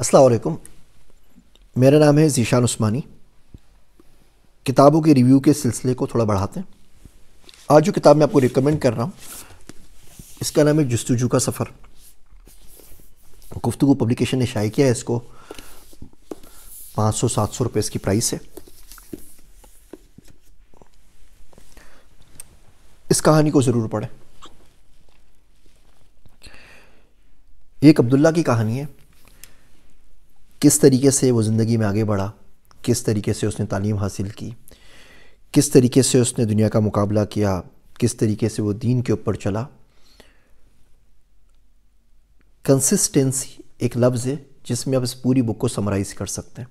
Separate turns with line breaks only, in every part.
असलकुम मेरा नाम है ज़ीशान उस्मानी किताबों के रिव्यू के सिलसिले को थोड़ा बढ़ाते हैं आज जो किताब मैं आपको रिकमेंड कर रहा हूँ इसका नाम है जस्तुजू का सफ़र गुफ्तु पब्लिकेशन ने शाये किया है इसको 500 700 रुपए इसकी प्राइस है इस कहानी को ज़रूर पढ़ें एक अब्दुल्ला की कहानी है किस तरीके से वो ज़िंदगी में आगे बढ़ा किस तरीके से उसने तालीम हासिल की किस तरीके से उसने दुनिया का मुकाबला किया किस तरीके से वो दीन के ऊपर चला कंसिस्टेंसी एक लफ्ज़ है जिसमें आप इस पूरी बुक को समराइज़ कर सकते हैं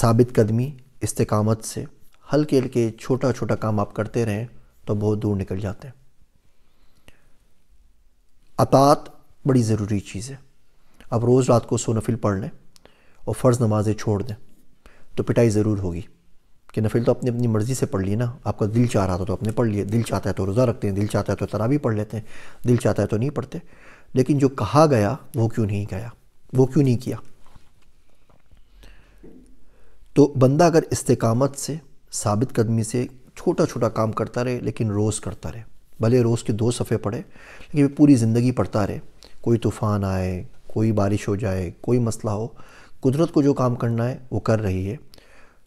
साबित कदमी इस्तकामत से हल्के हल्के छोटा छोटा काम आप करते रहें तो बहुत दूर निकल जाते हैं अतात बड़ी ज़रूरी चीज़ है अब रोज़ रात को सो नफिल पढ़ लें और फ़र्ज़ नमाज़ें छोड़ दें तो पिटाई ज़रूर होगी कि नफिल तो अपनी अपनी मर्ज़ी से पढ़ ली ना आपका दिल चाह रहा था तो आपने पढ़ लिए दिल चाहता है तो रोज़ा रखते हैं दिल चाहता है तो तरावी पढ़ लेते हैं दिल चाहता है तो नहीं पढ़ते लेकिन जो कहा गया वो क्यों नहीं गया वो क्यों नहीं किया तो बंदा अगर इस्तकामत से साबित कदमी से छोटा छोटा काम करता रहे लेकिन रोज़ करता रहे भले रोज़ के दो सफ़े पढ़े लेकिन पूरी ज़िंदगी पढ़ता रहे कोई तूफ़ान आए कोई बारिश हो जाए कोई मसला हो कुदरत को जो काम करना है वो कर रही है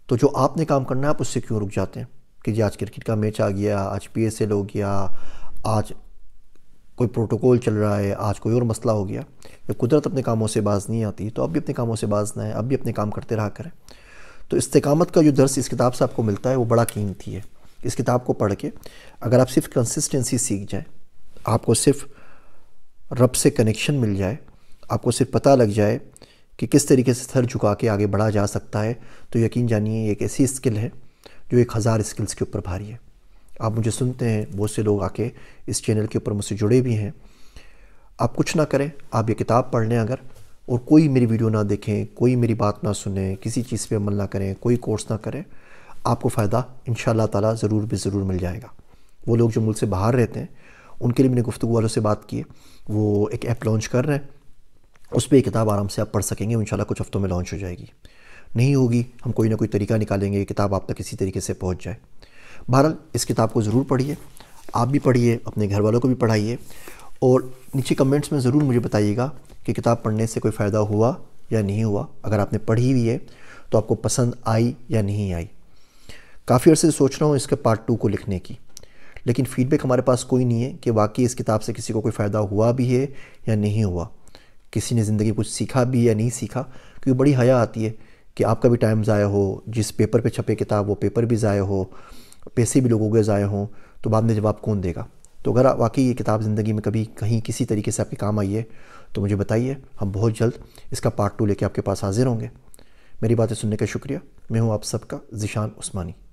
तो जो आपने काम करना है आप उससे क्यों रुक जाते हैं कि जी आज क्रिकेट का मैच आ गया आज पी एस एल हो गया आज कोई प्रोटोकॉल चल रहा है आज कोई और मसला हो गया या कुदरत अपने कामों से बाज नहीं आती तो अब भी अपने कामों से बाज ना है अब भी अपने काम करते रहा करें तो इस्तकामत का जो दर्स इस किताब से आपको मिलता है वो बड़ा कीमती है इस किताब को पढ़ के अगर आप सिर्फ कंसिस्टेंसी सीख जाए आपको सिर्फ रब से कनेक्शन मिल जाए आपको सिर्फ पता लग जाए कि किस तरीके से सर झुका के आगे बढ़ा जा सकता है तो यकीन जानिए एक ऐसी स्किल है जो एक हज़ार स्किल्स के ऊपर भारी है आप मुझे सुनते हैं बहुत से लोग आके इस चैनल के ऊपर मुझसे जुड़े भी हैं आप कुछ ना करें आप ये किताब पढ़ लें अगर और कोई मेरी वीडियो ना देखें कोई मेरी बात ना सुने किसी चीज़ पे अमल ना करें कोई कोर्स ना करें आपको फ़ायदा इन ताला ज़रूर भी ज़रूर मिल जाएगा वो लोग जो मुल्क से बाहर रहते हैं उनके लिए मैंने गुफ्तु वालों से बात की है वो एक ऐप लॉन्च कर रहे हैं उस पर किताब आराम से आप पढ़ सकेंगे इन कुछ हफ़्तों में लॉन्च हो जाएगी नहीं होगी हम कोई ना कोई तरीका निकालेंगे किताब आप तक किसी तरीके से पहुँच जाए बहरहाल इस किताब को ज़रूर पढ़िए आप भी पढ़िए अपने घर वालों को भी पढ़ाइए और नीचे कमेंट्स में ज़रूर मुझे बताइएगा कि किताब पढ़ने से कोई फ़ायदा हुआ या नहीं हुआ अगर आपने पढ़ी हुई है तो आपको पसंद आई या नहीं आई काफ़ी अर्से सोच रहा हूँ इसके पार्ट टू को लिखने की लेकिन फीडबैक हमारे पास कोई नहीं है कि वाकई इस किताब से किसी को कोई फ़ायदा हुआ भी है या नहीं हुआ किसी ने ज़िंदगी कुछ सीखा भी या नहीं सीखा क्योंकि बड़ी हया आती है कि आपका भी टाइम ज़ाया हो जिस पेपर पे छपे किताब वो पेपर भी ज़ाया हो पैसे भी लोगों के ज़ाया हों तो बाद में जवाब कौन देगा तो अगर वाकई ये किताब ज़िंदगी में कभी कहीं किसी तरीके से आपके काम आई है तो मुझे बताइए हम बहुत जल्द इसका पार्ट टू लेके आपके पास हाजिर होंगे मेरी बातें सुनने का शुक्रिया मैं हूँ आप सबका जिशान उस्मानी